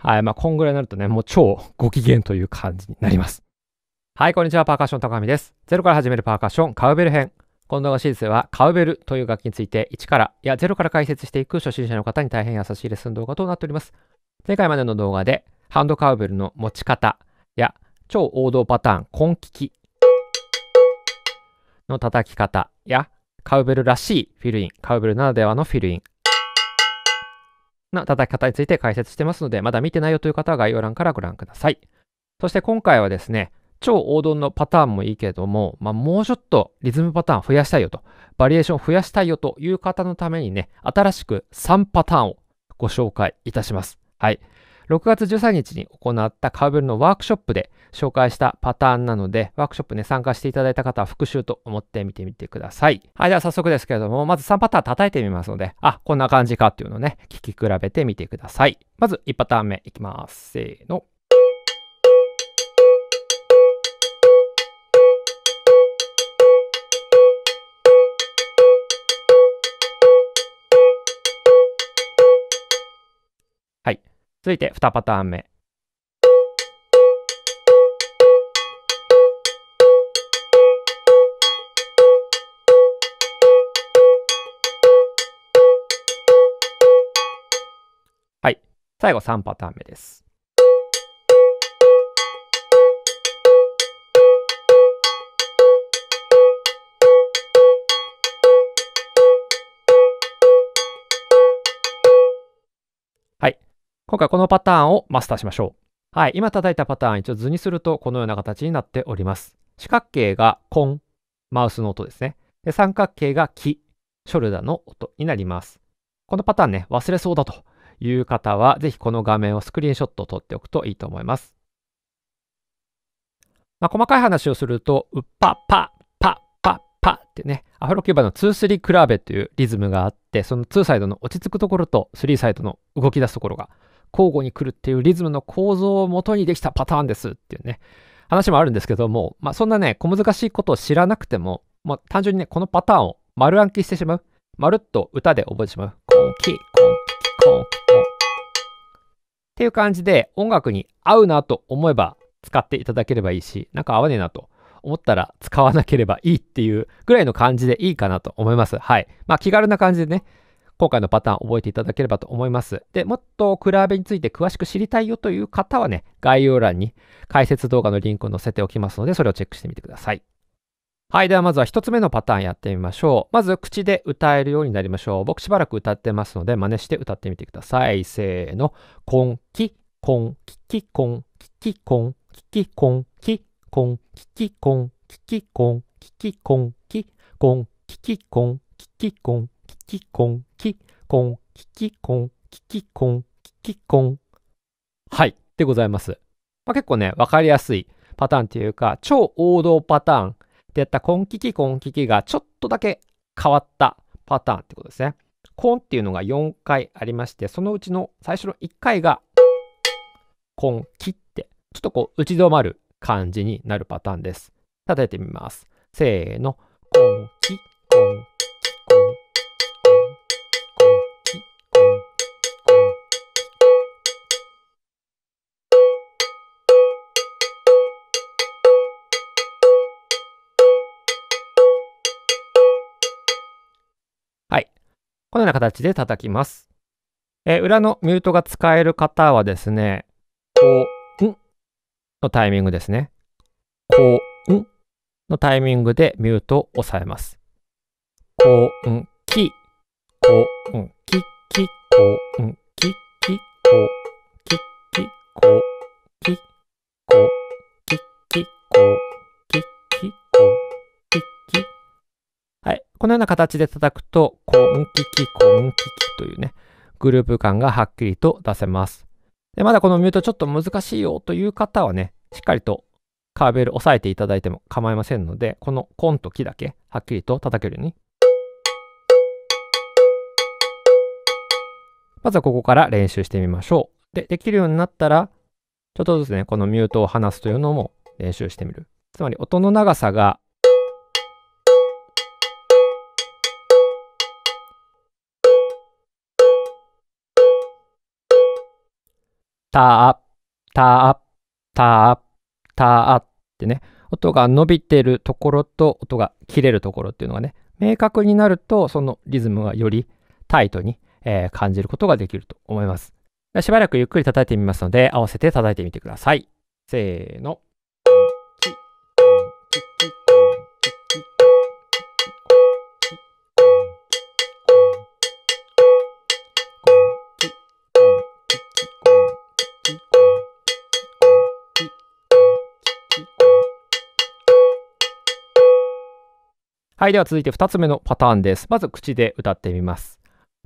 はい、まあ、こんぐらいになるとね、もう超ご機嫌という感じになります。はい、こんにちは。パーカッション高見です。ゼロから始めるパーカッション、カウベル編。この動画シリーズでは、カウベルという楽器について、1から、いや、ゼロから解説していく初心者の方に大変優しいレッスン動画となっております。前回までの動画で、ハンドカウベルの持ち方や、超王道パターン、ンキキの叩き方や、カウベルらしいフィルイン、カウベルならではのフィルイン、な叩き方について解説してますので、まだ見てないよという方は概要欄からご覧ください。そして今回はですね、超王道のパターンもいいけれども、まあ、もうちょっとリズムパターン増やしたいよと、バリエーション増やしたいよという方のためにね、新しく3パターンをご紹介いたします。はい。6月13日に行ったカーベルのワークショップで紹介したパターンなので、ワークショップね、参加していただいた方は復習と思って見てみてください。はい、では早速ですけれども、まず3パターン叩いてみますので、あ、こんな感じかっていうのをね、聞き比べてみてください。まず1パターン目いきます。せーの。続いて2パターン目。はい。最後3パターン目です。今回このパターンをマスターしましょう。はい、今叩いたパターン一応図にするとこのような形になっております。四角形がコン、マウスの音ですね。で三角形がキ、ショルダーの音になります。このパターンね、忘れそうだという方は、ぜひこの画面をスクリーンショットを撮っておくといいと思います。まあ、細かい話をすると、うっぱぱぱぱぱってね、アフロキューバの2-3クラーベというリズムがあって、その2サイドの落ち着くところと3サイドの動き出すところが交互に来るっていうリズムの構造をもとにできたパターンですっていうね、話もあるんですけども、まあ、そんなね、小難しいことを知らなくても、まあ、単純にね、このパターンを丸暗記してしまう。まるっと歌で覚えてしまう。コンキ、コンキ、コンキ、コン。っていう感じで、音楽に合うなと思えば使っていただければいいし、なんか合わねえなと。思ったら使わなければいいっていうぐらいの感じでいいかなと思います。はい。まあ気軽な感じでね、今回のパターン覚えていただければと思います。で、もっとクラーベについて詳しく知りたいよという方はね、概要欄に解説動画のリンクを載せておきますので、それをチェックしてみてください。はい。では、まずは一つ目のパターンやってみましょう。まず、口で歌えるようになりましょう。僕しばらく歌ってますので、真似して歌ってみてください。せーの。コンキ、コンキキコン、キキコン、キキコン、キコン、キキコン、キキコン、キキコン、キコン、キキコン、キキコン、キキコン、はい、でございます。まあ、結構ね、わかりやすいパターンっていうか、超王道パターンってやったコンキキコンキキがちょっとだけ変わったパターンってことですね。コンっていうのが4回ありまして、そのうちの最初の1回がコンキって、ちょっとこう打ち止まる感じになるパターンです。叩いてみます。せーの。コンキ、コンこのような形で叩きます。え裏のミュートが使える方はですね、こう、んのタイミングですね。こう、んのタイミングでミュートを押さえます。こう、ん、き、こう、ん、き、き、こう、ん、き、き、こう、き、き、こう、き、こう、き、き、こう、このような形で叩くと、コンキキ、コンキキというね、グループ感がはっきりと出せます。でまだこのミュートちょっと難しいよという方はね、しっかりとカーベル押さえていただいても構いませんので、このコンとキだけはっきりと叩けるように。まずはここから練習してみましょう。で、できるようになったら、ちょっとずつね、このミュートを離すというのも練習してみる。つまり音の長さがた、た、た、たってね、音が伸びてるところと音が切れるところっていうのがね、明確になると、そのリズムがよりタイトに、えー、感じることができると思います。しばらくゆっくり叩いてみますので、合わせて叩いてみてください。せーの。はい、では続いて2つ目のパターンです。まず口で歌ってみます。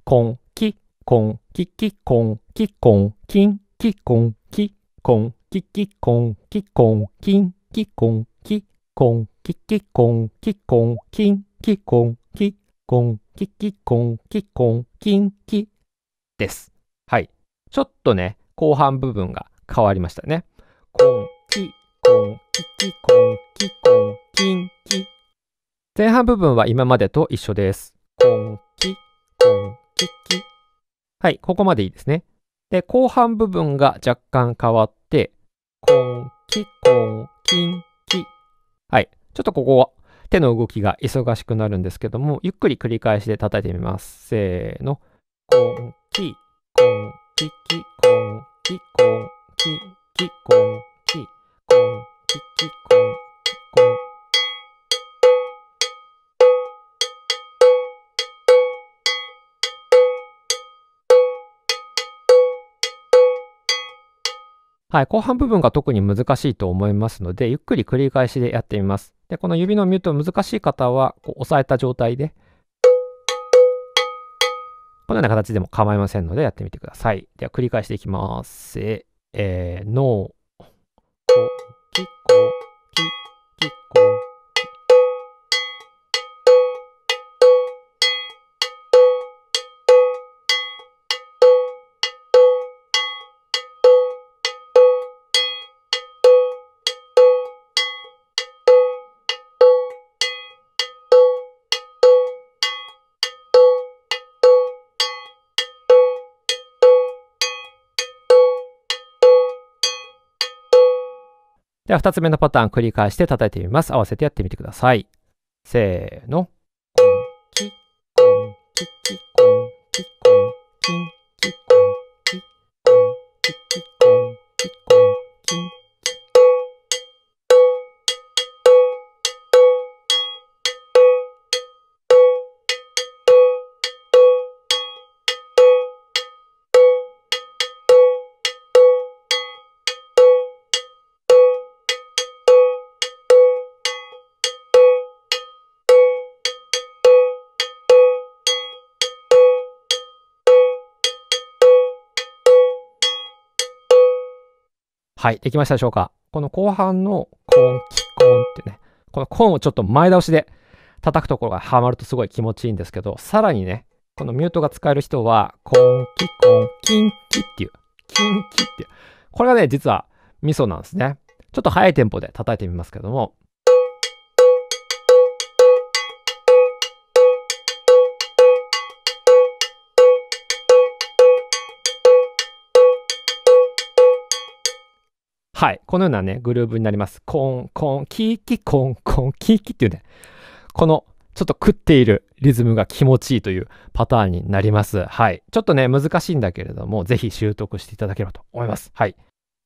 コン、キ、コン、キ、キ、コン、キ、コン、キン、キ、コン、キ、コン、キ、キ、コン、キ、コン、キン、キ、コン、キ、コン、キ、キ、コン、キ、コン、キン、キ、コン、キ、コン、キ、キ、コン、キ、コン、キン、キ、です。はい。ちょっとね、後半部分が変わりましたね。コン、キ、コン、キ、キ、コン、キ、コン、キン、キ、前半部分は今までと一緒です。コンキ、コンキキ。はい、ここまでいいですね。で、後半部分が若干変わって、コンキ、コン、キン、キ。はい、ちょっとここは手の動きが忙しくなるんですけども、ゆっくり繰り返しで叩いてみます。せーの。コンキ、コン、キキ、コン、キ、コン、キ、キ、コン、キ、コン、キ、キ、コン。はい、後半部分が特に難しいと思いますので、ゆっくり繰り返しでやってみます。で、この指のミュート難しい方は、こう押さえた状態で、このような形でも構いませんのでやってみてください。では繰り返していきます。せ、えー、の、こ、き、こ、き、き、こ、では2つ目のパターン繰り返して叩いてみます。合わせてやってみてください。せーの。はい、できましたでしょうかこの後半のコーン、キコーンってね、このコーンをちょっと前倒しで叩くところがハマるとすごい気持ちいいんですけど、さらにね、このミュートが使える人は、コンキコンキンキっていう、キンキっていう。これがね、実はミソなんですね。ちょっと早いテンポで叩いてみますけども。はい。このようなね、グルーブになります。コン、コン、キーキ、コン、コン、キーキっていうね、このちょっと食っているリズムが気持ちいいというパターンになります。はい。ちょっとね、難しいんだけれども、ぜひ習得していただければと思います。はい。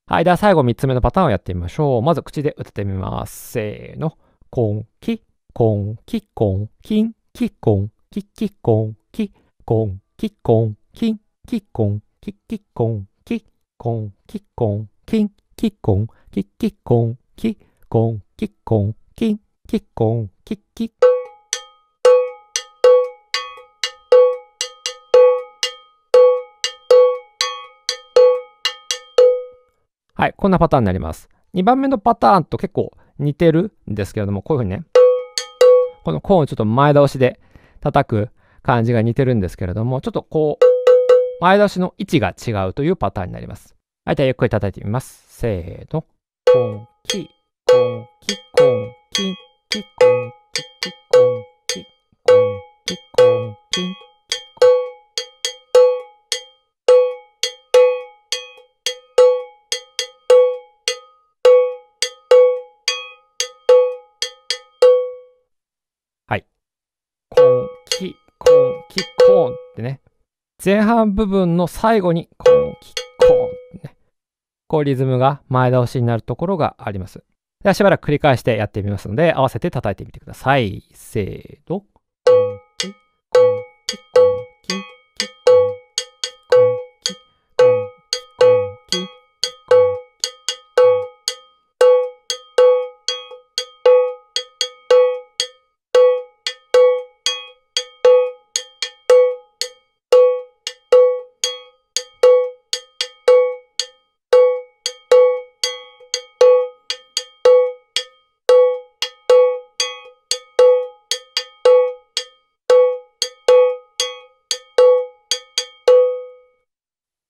はい。では最後3つ目のパターンをやってみましょう。まず口で打ってみます。せーの。コンキ、コンキ、コン、キン、キコン、キキコン、キ、コン、キコン、キン、キコン、キキコン、キ、コン、キコン、キン、キッコン、キッキッコン、キッコン、キッコン、キン、キッコン、キッキッ。はい、こんなパターンになります。2番目のパターンと結構似てるんですけれども、こういうふうにね、このコーンをちょっと前倒しで叩く感じが似てるんですけれども、ちょっとこう、前倒しの位置が違うというパターンになります。はい、じゃあゆっくり叩いてみます。せーの。コンキ、コンキ、コンキ、キ、コンキ、キ、コンキ、コンキ、コンキ。はい。コンキ、コンキ、コンってね。前半部分の最後にコンキ、こうリズムが前倒しになるところがあります。ではしばらく繰り返してやってみますので、合わせて叩いてみてください。せーの。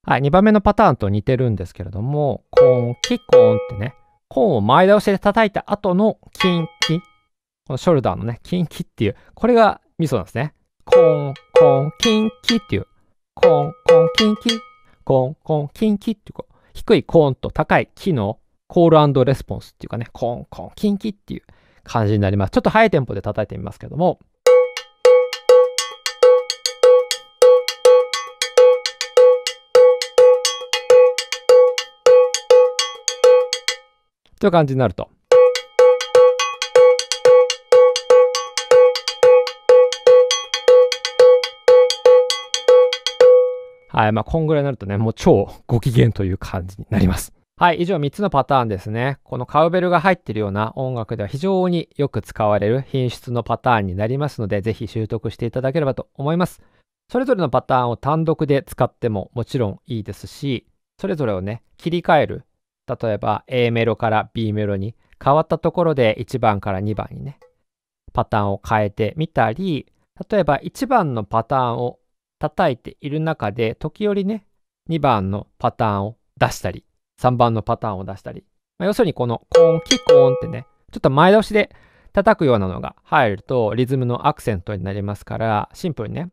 はい、2番目のパターンと似てるんですけれども、コーン、キ、コーンってね、コーンを前倒しで叩いた後のキンキ、このショルダーのね、キンキっていう、これがミソなんですね。コーン、コーン、キンキっていう、コーン、コーン、キンキ、コーン、コーン、キンキっていう、低いコーンと高いキのコールレスポンスっていうかね、コーン、コーン、キンキっていう感じになります。ちょっとハイテンポで叩いてみますけども、という感じになると。はい、まあ、こんぐらいになるとね、もう超ご機嫌という感じになります。はい、以上3つのパターンですね。このカウベルが入っているような音楽では非常によく使われる品質のパターンになりますので、ぜひ習得していただければと思います。それぞれのパターンを単独で使ってももちろんいいですし、それぞれをね、切り替える例えば A メロから B メロに変わったところで1番から2番にね、パターンを変えてみたり、例えば1番のパターンを叩いている中で、時折ね、2番のパターンを出したり、3番のパターンを出したり、まあ、要するにこのコーン、キコーンってね、ちょっと前倒しで叩くようなのが入るとリズムのアクセントになりますからシンプルにね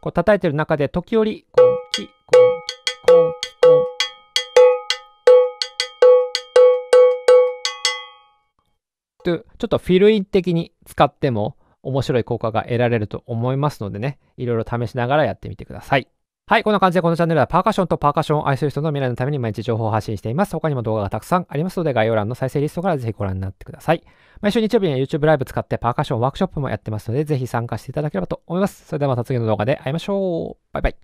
こう叩いてる中で時折ーンキコちょっとフィルイン的に使っても面白い効果が得られると思いますのでね、いろいろ試しながらやってみてください。はい、こんな感じでこのチャンネルはパーカッションとパーカッションを愛する人の未来のために毎日情報を発信しています。他にも動画がたくさんありますので概要欄の再生リストからぜひご覧になってください。毎週日曜日には YouTube ライブ使ってパーカッションワークショップもやってますのでぜひ参加していただければと思います。それではまた次の動画で会いましょう。バイバイ。